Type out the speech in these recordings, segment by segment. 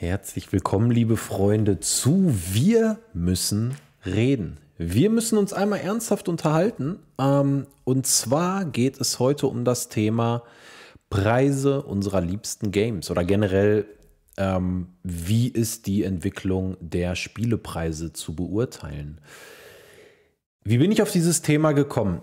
Herzlich willkommen, liebe Freunde, zu Wir müssen reden. Wir müssen uns einmal ernsthaft unterhalten. Ähm, und zwar geht es heute um das Thema Preise unserer liebsten Games oder generell, ähm, wie ist die Entwicklung der Spielepreise zu beurteilen. Wie bin ich auf dieses Thema gekommen?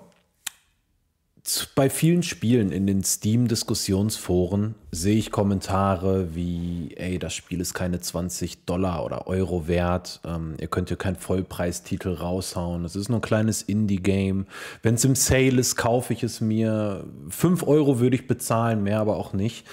bei vielen Spielen in den Steam-Diskussionsforen sehe ich Kommentare wie, ey, das Spiel ist keine 20 Dollar oder Euro wert, ähm, ihr könnt hier keinen Vollpreistitel raushauen, es ist nur ein kleines Indie-Game. Wenn es im Sale ist, kaufe ich es mir. 5 Euro würde ich bezahlen, mehr aber auch nicht.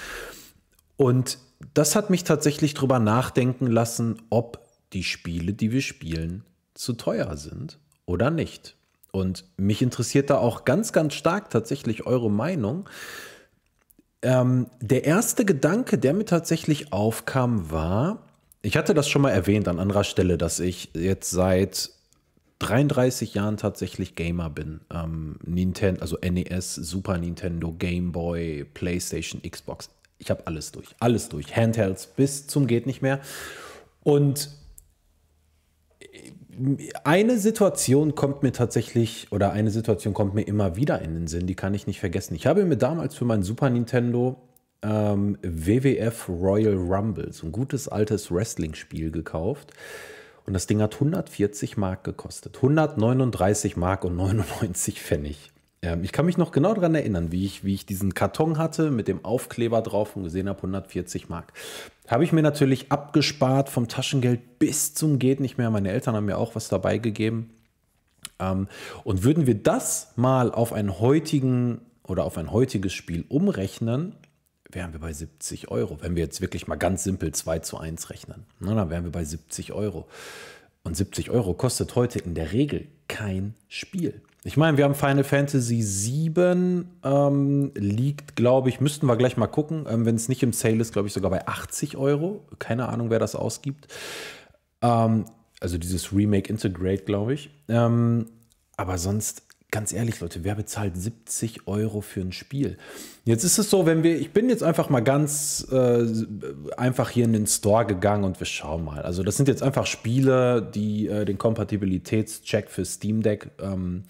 Und das hat mich tatsächlich darüber nachdenken lassen, ob die Spiele, die wir spielen, zu teuer sind oder nicht. Und mich interessiert da auch ganz, ganz stark tatsächlich eure Meinung. Ähm, der erste Gedanke, der mir tatsächlich aufkam, war, ich hatte das schon mal erwähnt an anderer Stelle, dass ich jetzt seit 33 Jahren tatsächlich Gamer bin. Ähm, Nintendo, also NES, Super Nintendo, Game Boy, PlayStation, Xbox. Ich habe alles durch, alles durch. Handhelds bis zum geht nicht mehr. Und eine Situation kommt mir tatsächlich, oder eine Situation kommt mir immer wieder in den Sinn, die kann ich nicht vergessen. Ich habe mir damals für mein Super Nintendo ähm, WWF Royal Rumble, so ein gutes altes Wrestling-Spiel gekauft. Und das Ding hat 140 Mark gekostet. 139 Mark und 99 Pfennig. Ähm, ich kann mich noch genau daran erinnern, wie ich, wie ich diesen Karton hatte mit dem Aufkleber drauf und gesehen habe, 140 Mark. Habe ich mir natürlich abgespart vom Taschengeld bis zum Geht nicht mehr. Meine Eltern haben mir auch was dabei gegeben. Ähm, und würden wir das mal auf einen heutigen oder auf ein heutiges Spiel umrechnen, wären wir bei 70 Euro. Wenn wir jetzt wirklich mal ganz simpel 2 zu 1 rechnen, ne, dann wären wir bei 70 Euro. Und 70 Euro kostet heute in der Regel kein Spiel. Ich meine, wir haben Final Fantasy VII, ähm, liegt, glaube ich, müssten wir gleich mal gucken. Ähm, Wenn es nicht im Sale ist, glaube ich, sogar bei 80 Euro. Keine Ahnung, wer das ausgibt. Ähm, also dieses Remake Integrate, glaube ich. Ähm, aber sonst, ganz ehrlich, Leute, wer bezahlt 70 Euro für ein Spiel? Jetzt ist es so, wenn wir, ich bin jetzt einfach mal ganz äh, einfach hier in den Store gegangen und wir schauen mal. Also das sind jetzt einfach Spiele, die äh, den Kompatibilitätscheck für Steam Deck ähm,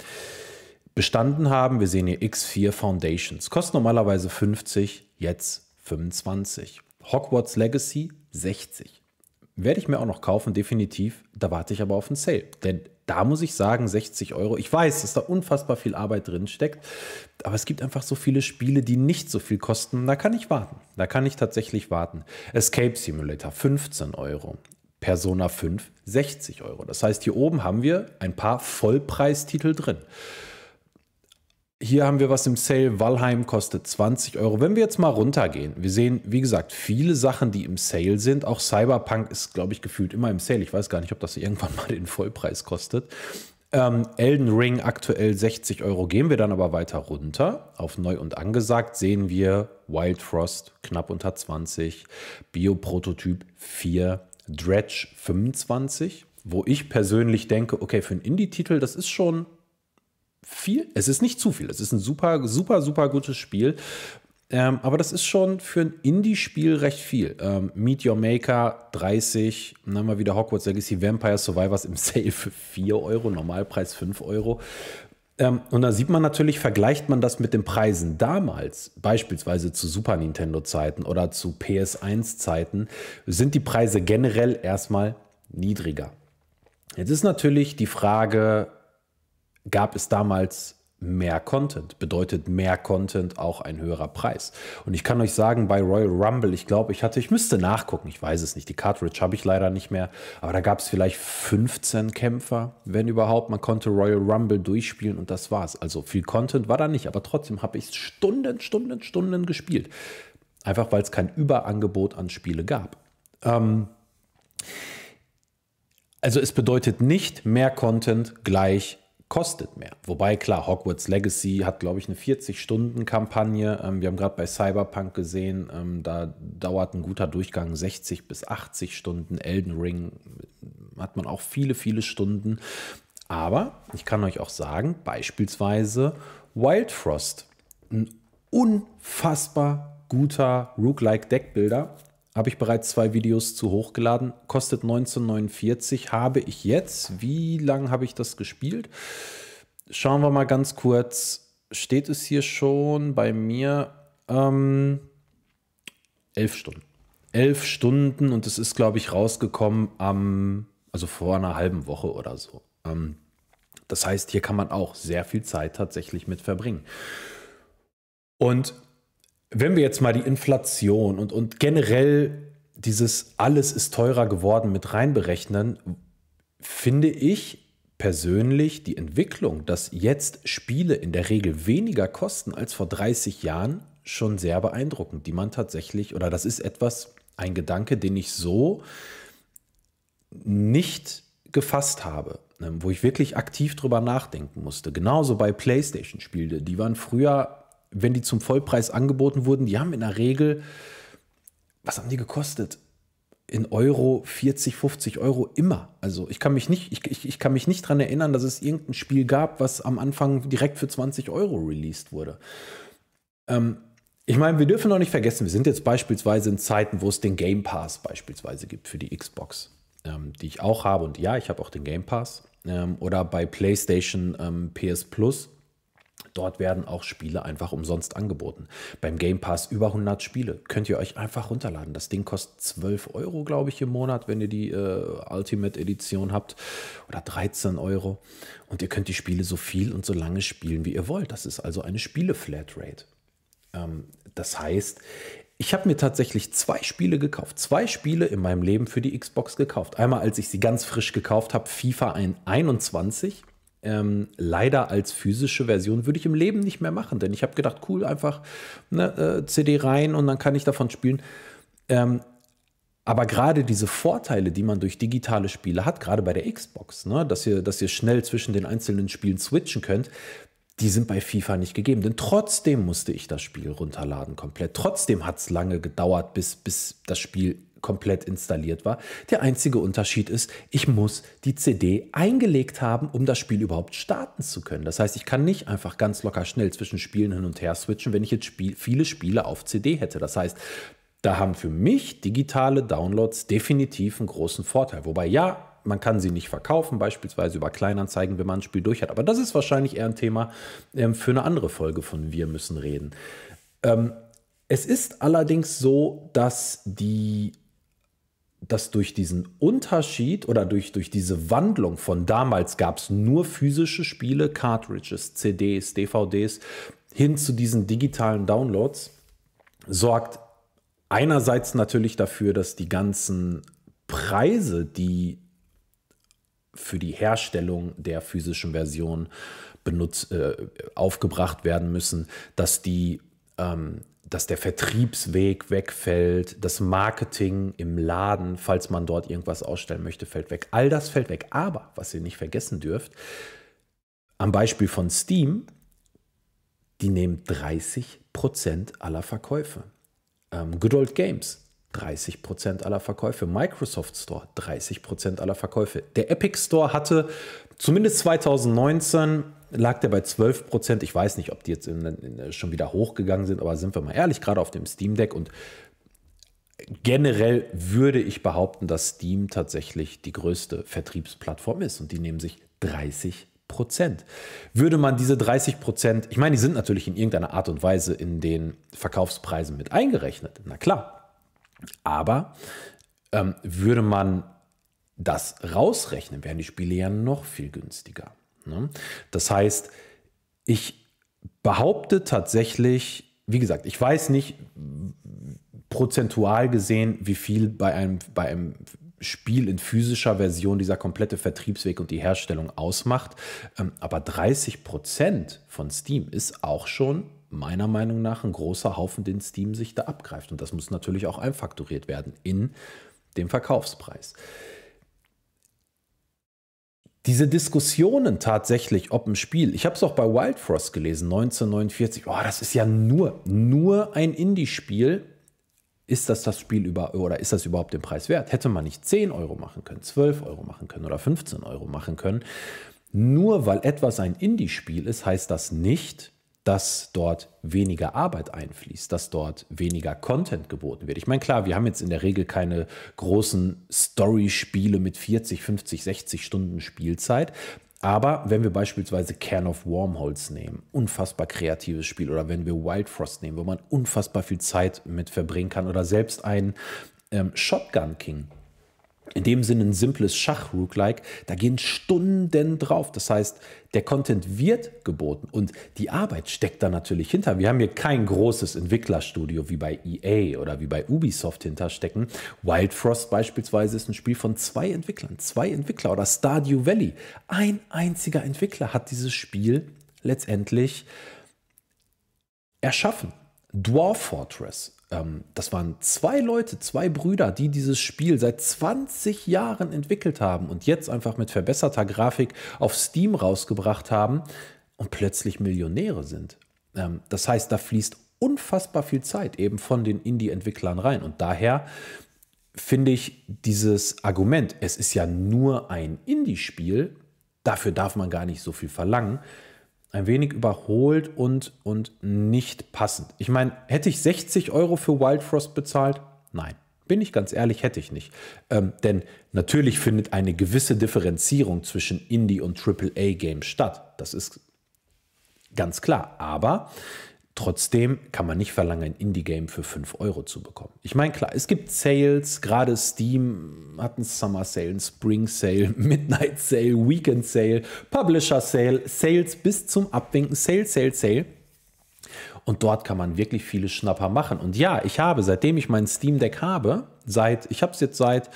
bestanden haben. Wir sehen hier X4 Foundations. Kostet normalerweise 50, jetzt 25. Hogwarts Legacy 60. Werde ich mir auch noch kaufen, definitiv. Da warte ich aber auf einen Sale. Denn da muss ich sagen, 60 Euro. Ich weiß, dass da unfassbar viel Arbeit drin steckt, aber es gibt einfach so viele Spiele, die nicht so viel kosten. Da kann ich warten. Da kann ich tatsächlich warten. Escape Simulator 15 Euro. Persona 5 60 Euro. Das heißt, hier oben haben wir ein paar Vollpreistitel drin. Hier haben wir was im Sale. Valheim kostet 20 Euro. Wenn wir jetzt mal runtergehen, wir sehen, wie gesagt, viele Sachen, die im Sale sind. Auch Cyberpunk ist, glaube ich, gefühlt immer im Sale. Ich weiß gar nicht, ob das irgendwann mal den Vollpreis kostet. Ähm, Elden Ring aktuell 60 Euro. Gehen wir dann aber weiter runter. Auf neu und angesagt sehen wir Wild Frost knapp unter 20, Bio Prototyp 4, Dredge 25 wo ich persönlich denke, okay, für einen Indie-Titel, das ist schon viel. Es ist nicht zu viel. Es ist ein super, super, super gutes Spiel. Ähm, aber das ist schon für ein Indie-Spiel recht viel. Ähm, Meet Your Maker 30, dann haben wir wieder Hogwarts Legacy Vampire Survivors im Sale für 4 Euro, Normalpreis 5 Euro. Ähm, und da sieht man natürlich, vergleicht man das mit den Preisen damals, beispielsweise zu Super Nintendo-Zeiten oder zu PS1-Zeiten, sind die Preise generell erstmal niedriger. Jetzt ist natürlich die Frage, gab es damals mehr Content. Bedeutet mehr Content auch ein höherer Preis. Und ich kann euch sagen, bei Royal Rumble, ich glaube, ich hatte, ich müsste nachgucken, ich weiß es nicht. Die Cartridge habe ich leider nicht mehr, aber da gab es vielleicht 15 Kämpfer, wenn überhaupt. Man konnte Royal Rumble durchspielen und das war's. Also viel Content war da nicht, aber trotzdem habe ich Stunden, Stunden, Stunden gespielt. Einfach weil es kein Überangebot an Spiele gab. Ähm, also es bedeutet nicht mehr Content gleich kostet mehr. Wobei, klar, Hogwarts Legacy hat, glaube ich, eine 40-Stunden-Kampagne. Ähm, wir haben gerade bei Cyberpunk gesehen, ähm, da dauert ein guter Durchgang 60 bis 80 Stunden. Elden Ring äh, hat man auch viele, viele Stunden. Aber ich kann euch auch sagen, beispielsweise Wild Frost, ein unfassbar guter Rook-like Deckbilder habe ich bereits zwei Videos zu hochgeladen. Kostet 19,49. Habe ich jetzt. Wie lange habe ich das gespielt? Schauen wir mal ganz kurz. Steht es hier schon bei mir? Ähm, elf Stunden. Elf Stunden und es ist, glaube ich, rausgekommen am, also vor einer halben Woche oder so. Ähm, das heißt, hier kann man auch sehr viel Zeit tatsächlich mit verbringen. Und wenn wir jetzt mal die Inflation und, und generell dieses alles ist teurer geworden mit reinberechnen, finde ich persönlich die Entwicklung, dass jetzt Spiele in der Regel weniger kosten als vor 30 Jahren, schon sehr beeindruckend, die man tatsächlich, oder das ist etwas, ein Gedanke, den ich so nicht gefasst habe, ne, wo ich wirklich aktiv drüber nachdenken musste. Genauso bei PlayStation-Spiele, die waren früher wenn die zum Vollpreis angeboten wurden, die haben in der Regel, was haben die gekostet? in Euro 40, 50 Euro immer. Also ich kann mich nicht, ich, ich, ich kann mich nicht daran erinnern, dass es irgendein Spiel gab, was am Anfang direkt für 20 Euro released wurde. Ähm, ich meine, wir dürfen noch nicht vergessen, wir sind jetzt beispielsweise in Zeiten, wo es den Game Pass beispielsweise gibt für die Xbox, ähm, die ich auch habe. Und ja, ich habe auch den Game Pass. Ähm, oder bei PlayStation ähm, PS Plus Dort werden auch Spiele einfach umsonst angeboten. Beim Game Pass über 100 Spiele könnt ihr euch einfach runterladen. Das Ding kostet 12 Euro, glaube ich, im Monat, wenn ihr die äh, Ultimate Edition habt. Oder 13 Euro. Und ihr könnt die Spiele so viel und so lange spielen, wie ihr wollt. Das ist also eine Spiele-Flatrate. Ähm, das heißt, ich habe mir tatsächlich zwei Spiele gekauft. Zwei Spiele in meinem Leben für die Xbox gekauft. Einmal, als ich sie ganz frisch gekauft habe, FIFA 21 ähm, leider als physische Version würde ich im Leben nicht mehr machen, denn ich habe gedacht, cool, einfach eine äh, CD rein und dann kann ich davon spielen. Ähm, aber gerade diese Vorteile, die man durch digitale Spiele hat, gerade bei der Xbox, ne, dass, ihr, dass ihr schnell zwischen den einzelnen Spielen switchen könnt, die sind bei FIFA nicht gegeben. Denn trotzdem musste ich das Spiel runterladen komplett. Trotzdem hat es lange gedauert, bis, bis das Spiel komplett installiert war. Der einzige Unterschied ist, ich muss die CD eingelegt haben, um das Spiel überhaupt starten zu können. Das heißt, ich kann nicht einfach ganz locker schnell zwischen Spielen hin und her switchen, wenn ich jetzt Spiel, viele Spiele auf CD hätte. Das heißt, da haben für mich digitale Downloads definitiv einen großen Vorteil. Wobei ja, man kann sie nicht verkaufen, beispielsweise über Kleinanzeigen, wenn man ein Spiel durch hat. Aber das ist wahrscheinlich eher ein Thema ähm, für eine andere Folge von Wir müssen reden. Ähm, es ist allerdings so, dass die dass durch diesen Unterschied oder durch, durch diese Wandlung von damals gab es nur physische Spiele, Cartridges, CDs, DVDs hin zu diesen digitalen Downloads, sorgt einerseits natürlich dafür, dass die ganzen Preise, die für die Herstellung der physischen Version benutzt, äh, aufgebracht werden müssen, dass die ähm, dass der Vertriebsweg wegfällt, das Marketing im Laden, falls man dort irgendwas ausstellen möchte, fällt weg. All das fällt weg. Aber, was ihr nicht vergessen dürft, am Beispiel von Steam, die nehmen 30% Prozent aller Verkäufe. Ähm, Good Old Games, 30% aller Verkäufe. Microsoft Store, 30% aller Verkäufe. Der Epic Store hatte zumindest 2019 lag der bei 12 Prozent. Ich weiß nicht, ob die jetzt in, in, schon wieder hochgegangen sind, aber sind wir mal ehrlich, gerade auf dem Steam Deck und generell würde ich behaupten, dass Steam tatsächlich die größte Vertriebsplattform ist und die nehmen sich 30 Prozent. Würde man diese 30 Prozent, ich meine, die sind natürlich in irgendeiner Art und Weise in den Verkaufspreisen mit eingerechnet, na klar. Aber ähm, würde man das rausrechnen, wären die Spiele ja noch viel günstiger. Ne? Das heißt, ich behaupte tatsächlich, wie gesagt, ich weiß nicht prozentual gesehen, wie viel bei einem, bei einem Spiel in physischer Version dieser komplette Vertriebsweg und die Herstellung ausmacht. Ähm, aber 30 Prozent von Steam ist auch schon meiner Meinung nach ein großer Haufen, den Steam sich da abgreift. Und das muss natürlich auch einfaktoriert werden in dem Verkaufspreis diese Diskussionen tatsächlich, ob im Spiel, ich habe es auch bei Wild Frost gelesen, 1949, oh, das ist ja nur, nur ein Indie-Spiel. Ist das das Spiel über, oder ist das überhaupt den Preis wert? Hätte man nicht 10 Euro machen können, 12 Euro machen können oder 15 Euro machen können. Nur weil etwas ein Indie-Spiel ist, heißt das nicht, dass dort weniger Arbeit einfließt, dass dort weniger Content geboten wird. Ich meine, klar, wir haben jetzt in der Regel keine großen Story-Spiele mit 40, 50, 60 Stunden Spielzeit. Aber wenn wir beispielsweise Can of Wormholes nehmen, unfassbar kreatives Spiel, oder wenn wir Wild Frost nehmen, wo man unfassbar viel Zeit mit verbringen kann, oder selbst ein ähm, Shotgun King, in dem Sinne ein simples Schach-Rook-like, da gehen Stunden drauf. Das heißt, der Content wird geboten und die Arbeit steckt da natürlich hinter. Wir haben hier kein großes Entwicklerstudio wie bei EA oder wie bei Ubisoft hinterstecken. Wild Frost beispielsweise ist ein Spiel von zwei Entwicklern, zwei Entwickler oder Stardew Valley. Ein einziger Entwickler hat dieses Spiel letztendlich erschaffen. Dwarf Fortress ähm, das waren zwei Leute, zwei Brüder, die dieses Spiel seit 20 Jahren entwickelt haben und jetzt einfach mit verbesserter Grafik auf Steam rausgebracht haben und plötzlich Millionäre sind. Ähm, das heißt, da fließt unfassbar viel Zeit eben von den Indie-Entwicklern rein und daher finde ich dieses Argument, es ist ja nur ein Indie-Spiel, dafür darf man gar nicht so viel verlangen, ein wenig überholt und, und nicht passend. Ich meine, hätte ich 60 Euro für Wild Frost bezahlt? Nein. Bin ich ganz ehrlich, hätte ich nicht. Ähm, denn natürlich findet eine gewisse Differenzierung zwischen Indie- und AAA-Games statt. Das ist ganz klar. Aber Trotzdem kann man nicht verlangen, ein Indie-Game für 5 Euro zu bekommen. Ich meine, klar, es gibt Sales, gerade Steam hat einen Summer Sale, einen Spring Sale, Midnight Sale, Weekend Sale, Publisher Sale, Sales bis zum Abwinken, Sale, Sale, Sale. Und dort kann man wirklich viele Schnapper machen. Und ja, ich habe, seitdem ich mein Steam Deck habe, seit, ich habe es jetzt seit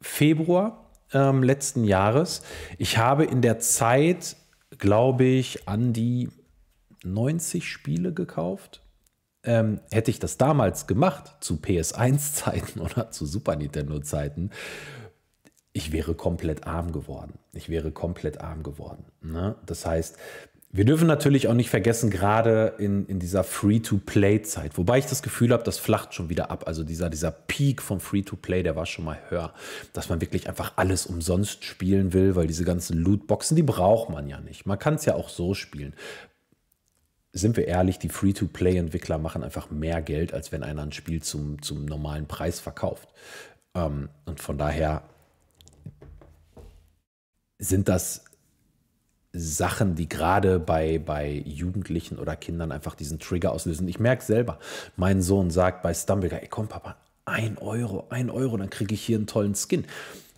Februar ähm, letzten Jahres, ich habe in der Zeit, glaube ich, an die 90 Spiele gekauft. Ähm, hätte ich das damals gemacht, zu PS1-Zeiten oder zu Super Nintendo-Zeiten, ich wäre komplett arm geworden. Ich wäre komplett arm geworden. Ne? Das heißt, wir dürfen natürlich auch nicht vergessen, gerade in, in dieser Free-to-Play-Zeit, wobei ich das Gefühl habe, das flacht schon wieder ab. Also dieser, dieser Peak von Free-to-Play, der war schon mal höher, dass man wirklich einfach alles umsonst spielen will, weil diese ganzen Lootboxen, die braucht man ja nicht. Man kann es ja auch so spielen sind wir ehrlich, die Free-to-Play-Entwickler machen einfach mehr Geld, als wenn einer ein Spiel zum, zum normalen Preis verkauft. Ähm, und von daher sind das Sachen, die gerade bei, bei Jugendlichen oder Kindern einfach diesen Trigger auslösen. Ich merke selber, mein Sohn sagt bei Stumblegar, ey komm Papa, ein Euro, ein Euro, dann kriege ich hier einen tollen Skin.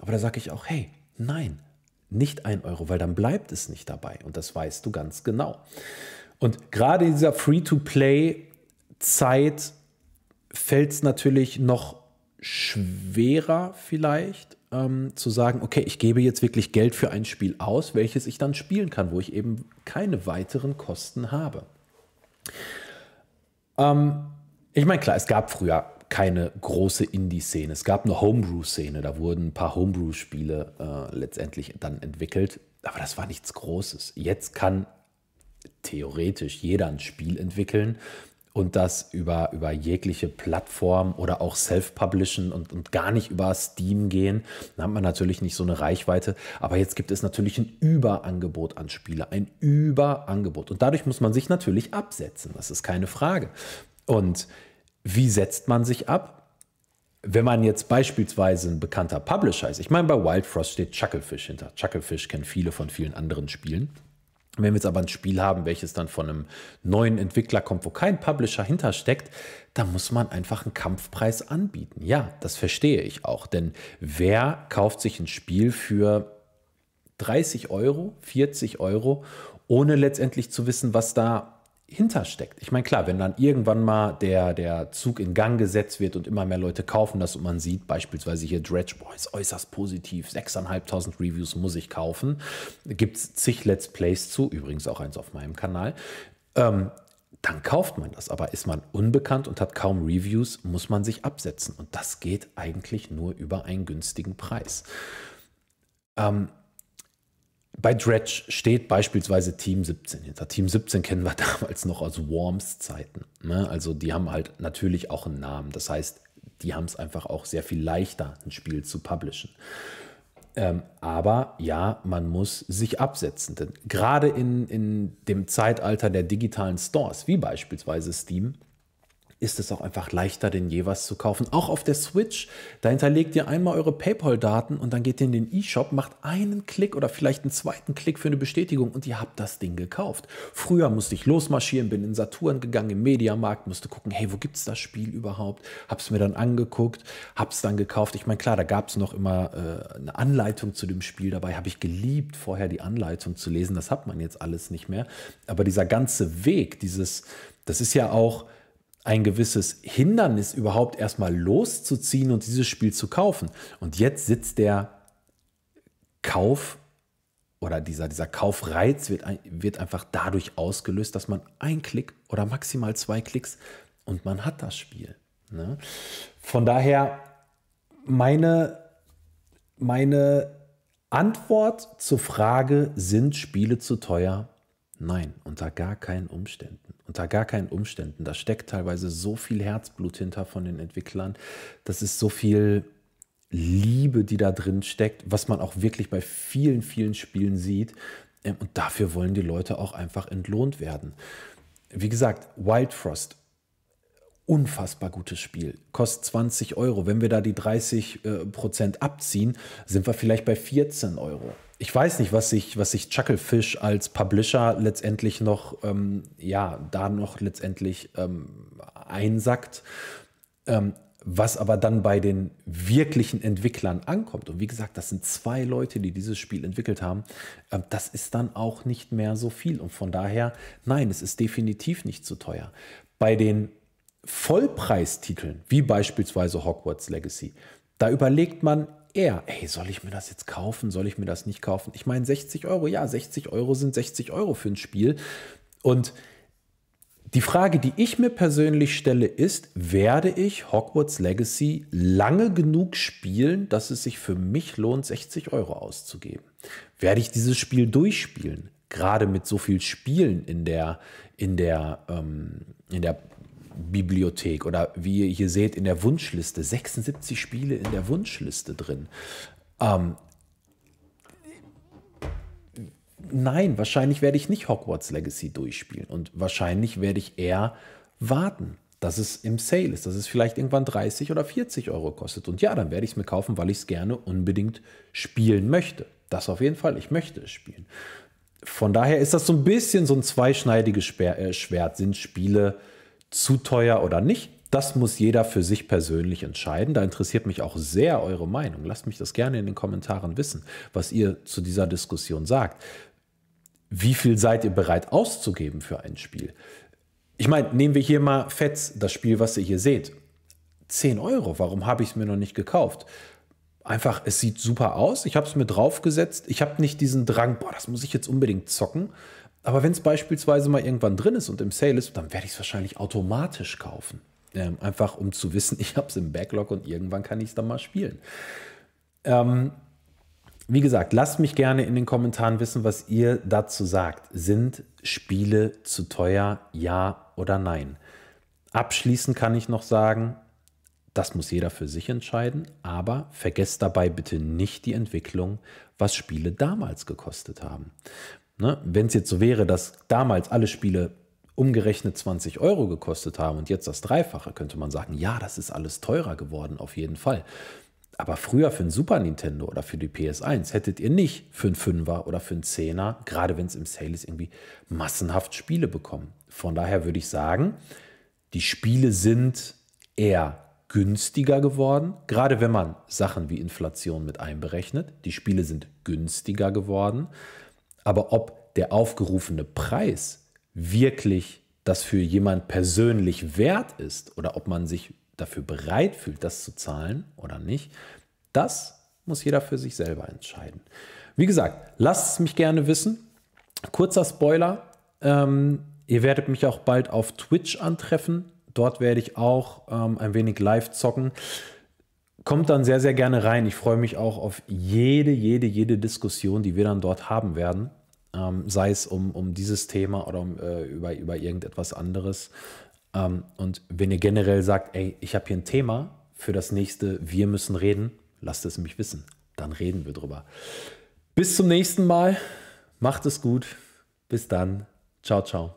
Aber da sage ich auch, hey, nein, nicht ein Euro, weil dann bleibt es nicht dabei. Und das weißt du ganz genau. Und gerade in dieser Free-to-Play-Zeit fällt es natürlich noch schwerer vielleicht ähm, zu sagen, okay, ich gebe jetzt wirklich Geld für ein Spiel aus, welches ich dann spielen kann, wo ich eben keine weiteren Kosten habe. Ähm, ich meine, klar, es gab früher keine große Indie-Szene. Es gab eine Homebrew-Szene. Da wurden ein paar Homebrew-Spiele äh, letztendlich dann entwickelt. Aber das war nichts Großes. Jetzt kann theoretisch jeder ein Spiel entwickeln und das über, über jegliche Plattform oder auch self-publishen und, und gar nicht über Steam gehen, dann hat man natürlich nicht so eine Reichweite. Aber jetzt gibt es natürlich ein Überangebot an Spiele, ein Überangebot. Und dadurch muss man sich natürlich absetzen, das ist keine Frage. Und wie setzt man sich ab? Wenn man jetzt beispielsweise ein bekannter Publisher ist, ich meine, bei Wild Frost steht Chucklefish hinter. Chucklefish kennen viele von vielen anderen Spielen. Wenn wir jetzt aber ein Spiel haben, welches dann von einem neuen Entwickler kommt, wo kein Publisher hintersteckt, da muss man einfach einen Kampfpreis anbieten. Ja, das verstehe ich auch, denn wer kauft sich ein Spiel für 30 Euro, 40 Euro, ohne letztendlich zu wissen, was da hintersteckt. Ich meine, klar, wenn dann irgendwann mal der, der Zug in Gang gesetzt wird und immer mehr Leute kaufen das und man sieht beispielsweise hier Dredge, boah, ist äußerst positiv, 6.500 Reviews muss ich kaufen, gibt es zig Let's Plays zu, übrigens auch eins auf meinem Kanal, ähm, dann kauft man das. Aber ist man unbekannt und hat kaum Reviews, muss man sich absetzen. Und das geht eigentlich nur über einen günstigen Preis. Ähm, bei Dredge steht beispielsweise Team 17 hinter. Team 17 kennen wir damals noch aus Worms Zeiten. Ne? Also die haben halt natürlich auch einen Namen. Das heißt, die haben es einfach auch sehr viel leichter, ein Spiel zu publishen. Ähm, aber ja, man muss sich absetzen. Denn gerade in, in dem Zeitalter der digitalen Stores, wie beispielsweise Steam, ist es auch einfach leichter, denn je was zu kaufen. Auch auf der Switch, da hinterlegt ihr einmal eure PayPal-Daten und dann geht ihr in den E-Shop, macht einen Klick oder vielleicht einen zweiten Klick für eine Bestätigung und ihr habt das Ding gekauft. Früher musste ich losmarschieren, bin in Saturn gegangen, im Mediamarkt, musste gucken, hey, wo gibt es das Spiel überhaupt? Hab's mir dann angeguckt, hab's dann gekauft. Ich meine, klar, da gab es noch immer äh, eine Anleitung zu dem Spiel dabei, habe ich geliebt, vorher die Anleitung zu lesen. Das hat man jetzt alles nicht mehr. Aber dieser ganze Weg, dieses, das ist ja auch ein gewisses Hindernis überhaupt erstmal loszuziehen und dieses Spiel zu kaufen. Und jetzt sitzt der Kauf oder dieser, dieser Kaufreiz wird, wird einfach dadurch ausgelöst, dass man ein Klick oder maximal zwei Klicks und man hat das Spiel. Ne? Von daher meine, meine Antwort zur Frage, sind Spiele zu teuer? Nein, unter gar keinen Umständen. Unter gar keinen Umständen. Da steckt teilweise so viel Herzblut hinter von den Entwicklern. Das ist so viel Liebe, die da drin steckt, was man auch wirklich bei vielen, vielen Spielen sieht. Ähm, und dafür wollen die Leute auch einfach entlohnt werden. Wie gesagt, Wild Frost unfassbar gutes Spiel. Kostet 20 Euro. Wenn wir da die 30 äh, Prozent abziehen, sind wir vielleicht bei 14 Euro. Ich weiß nicht, was sich was sich Chucklefish als Publisher letztendlich noch, ähm, ja, da noch letztendlich ähm, einsackt. Ähm, was aber dann bei den wirklichen Entwicklern ankommt. Und wie gesagt, das sind zwei Leute, die dieses Spiel entwickelt haben. Ähm, das ist dann auch nicht mehr so viel. Und von daher, nein, es ist definitiv nicht zu teuer. Bei den Vollpreistiteln, wie beispielsweise Hogwarts Legacy, da überlegt man eher, ey, soll ich mir das jetzt kaufen, soll ich mir das nicht kaufen? Ich meine, 60 Euro, ja, 60 Euro sind 60 Euro für ein Spiel. Und die Frage, die ich mir persönlich stelle, ist, werde ich Hogwarts Legacy lange genug spielen, dass es sich für mich lohnt, 60 Euro auszugeben? Werde ich dieses Spiel durchspielen? Gerade mit so viel Spielen in der, in der, ähm, in der Bibliothek oder wie ihr hier seht in der Wunschliste, 76 Spiele in der Wunschliste drin. Ähm, nein, wahrscheinlich werde ich nicht Hogwarts Legacy durchspielen und wahrscheinlich werde ich eher warten, dass es im Sale ist, dass es vielleicht irgendwann 30 oder 40 Euro kostet. Und ja, dann werde ich es mir kaufen, weil ich es gerne unbedingt spielen möchte. Das auf jeden Fall, ich möchte es spielen. Von daher ist das so ein bisschen so ein zweischneidiges äh, Schwert. Sind Spiele zu teuer oder nicht. Das muss jeder für sich persönlich entscheiden. Da interessiert mich auch sehr eure Meinung. Lasst mich das gerne in den Kommentaren wissen, was ihr zu dieser Diskussion sagt. Wie viel seid ihr bereit auszugeben für ein Spiel? Ich meine, nehmen wir hier mal Fetz, das Spiel, was ihr hier seht. 10 Euro, warum habe ich es mir noch nicht gekauft? Einfach, es sieht super aus, ich habe es mir draufgesetzt, ich habe nicht diesen Drang, boah, das muss ich jetzt unbedingt zocken. Aber wenn es beispielsweise mal irgendwann drin ist und im Sale ist, dann werde ich es wahrscheinlich automatisch kaufen. Ähm, einfach um zu wissen, ich habe es im Backlog und irgendwann kann ich es dann mal spielen. Ähm, wie gesagt, lasst mich gerne in den Kommentaren wissen, was ihr dazu sagt. Sind Spiele zu teuer, ja oder nein? Abschließend kann ich noch sagen, das muss jeder für sich entscheiden, aber vergesst dabei bitte nicht die Entwicklung, was Spiele damals gekostet haben. Ne? Wenn es jetzt so wäre, dass damals alle Spiele umgerechnet 20 Euro gekostet haben und jetzt das Dreifache, könnte man sagen, ja, das ist alles teurer geworden, auf jeden Fall. Aber früher für ein Super Nintendo oder für die PS1 hättet ihr nicht für einen Fünfer oder für einen Zehner, gerade wenn es im Sale ist, irgendwie massenhaft Spiele bekommen. Von daher würde ich sagen, die Spiele sind eher günstiger geworden, gerade wenn man Sachen wie Inflation mit einberechnet. Die Spiele sind günstiger geworden. Aber ob der aufgerufene Preis wirklich das für jemand persönlich wert ist oder ob man sich dafür bereit fühlt, das zu zahlen oder nicht, das muss jeder für sich selber entscheiden. Wie gesagt, lasst es mich gerne wissen. Kurzer Spoiler, ähm, ihr werdet mich auch bald auf Twitch antreffen. Dort werde ich auch ähm, ein wenig live zocken kommt dann sehr, sehr gerne rein. Ich freue mich auch auf jede, jede, jede Diskussion, die wir dann dort haben werden. Ähm, sei es um, um dieses Thema oder um, äh, über, über irgendetwas anderes. Ähm, und wenn ihr generell sagt, ey, ich habe hier ein Thema für das nächste, wir müssen reden, lasst es mich wissen. Dann reden wir drüber. Bis zum nächsten Mal. Macht es gut. Bis dann. Ciao, ciao.